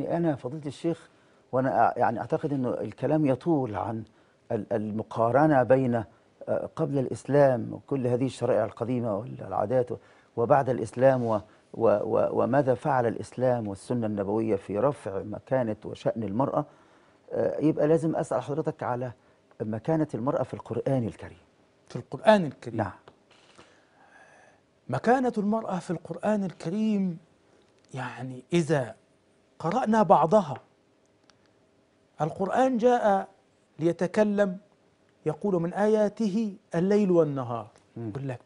يعني انا فضيله الشيخ وانا يعني اعتقد انه الكلام يطول عن المقارنه بين آه، قبل الاسلام وكل هذه الشرائع القديمه والعادات وبعد الاسلام و و و وماذا فعل الاسلام والسنه النبويه في رفع مكانه وشان المراه آه، يبقى لازم اسال حضرتك على مكانه المراه في القران الكريم في القران الكريم نعم مكانه المراه في القران الكريم يعني اذا قرأنا بعضها القرآن جاء ليتكلم يقول من آياته الليل والنهار يقول لك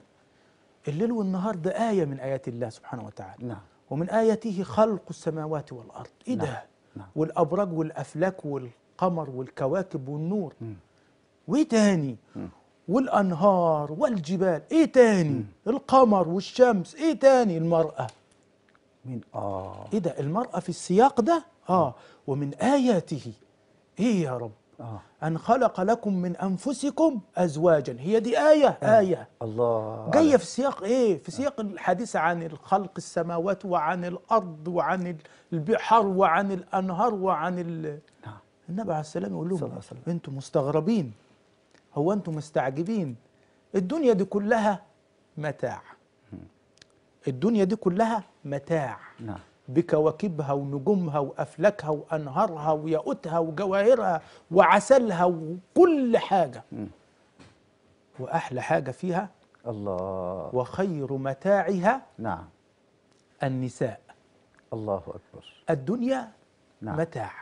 الليل والنهار ده آية من آيات الله سبحانه وتعالى نعم. ومن آياته خلق السماوات والأرض إيه نعم. ده نعم. نعم. والأبراج والأفلاك والقمر والكواكب والنور وإيه تاني والأنهار والجبال إيه تاني القمر والشمس إيه تاني المرأة من آه إيه ده المرأة في السياق ده آه. آه ومن آياته إيه يا رب آه. أن خلق لكم من أنفسكم أزواجا هي دي آية آه. آية الله جاية في سياق إيه في سياق آه. الحديث عن الخلق السماوات وعن الأرض وعن البحر وعن الأنهار وعن ال... نعم. النبي عليه السلام يقول لهم أنتم مستغربين هو أنتم مستعجبين الدنيا دي كلها متاع الدنيا دي كلها متاع نعم بكواكبها ونجومها وأفلاكها وأنهارها وياقوتها وجواهرها وعسلها وكل حاجة م. وأحلى حاجة فيها الله وخير متاعها نعم النساء الله أكبر الدنيا نعم. متاع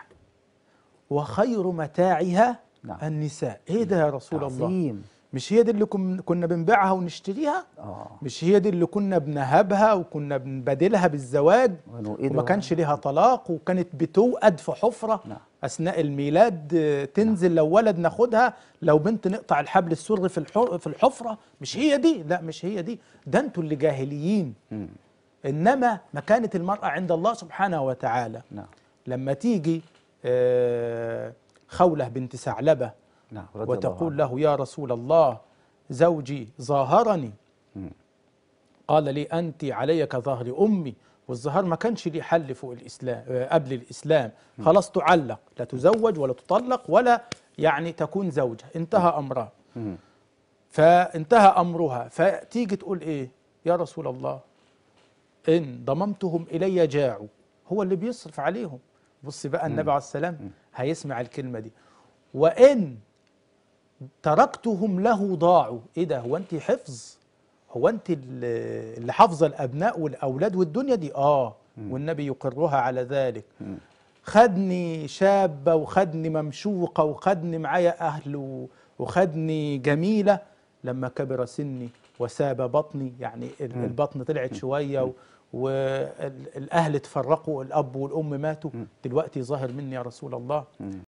وخير متاعها نعم. النساء إيه ده يا رسول عظيم. الله مش هي دي اللي كنا بنبيعها ونشتريها آه. مش هي دي اللي كنا بنهبها وكنا بنبادلها بالزواج وما كانش ليها طلاق وكانت بتوأد في حفرة نعم. أثناء الميلاد آه، تنزل نعم. لو ولد ناخدها لو بنت نقطع الحبل السري في في الحفرة مش هي دي لا مش هي دي ده انتوا اللي جاهليين م. إنما مكانة المرأة عند الله سبحانه وتعالى نعم. لما تيجي آه، خولة بنت ثعلبة نعم وتقول له يا رسول الله زوجي ظاهرني قال لي أنت علي كظهر أمي والظهر ما كانش ليه حل فوق الإسلام آه، قبل الإسلام خلاص تعلق لا تزوج ولا تطلق ولا يعني تكون زوجة انتهى أمرها فانتهى أمرها فتيجي تقول إيه يا رسول الله إن ضممتهم إلي جاعوا هو اللي بيصرف عليهم بص بقى النبي عليه السلام هيسمع الكلمة دي وإن تركتهم له ضاعوا ايه ده هو انت حفظ هو انت اللي حافظه الابناء والاولاد والدنيا دي اه والنبي يقرها على ذلك خدني شابه وخدني ممشوقه وخدني معايا اهل وخدني جميله لما كبر سني وساب بطني يعني البطن طلعت شويه والاهل اتفرقوا الاب والام ماتوا دلوقتي ظاهر مني يا رسول الله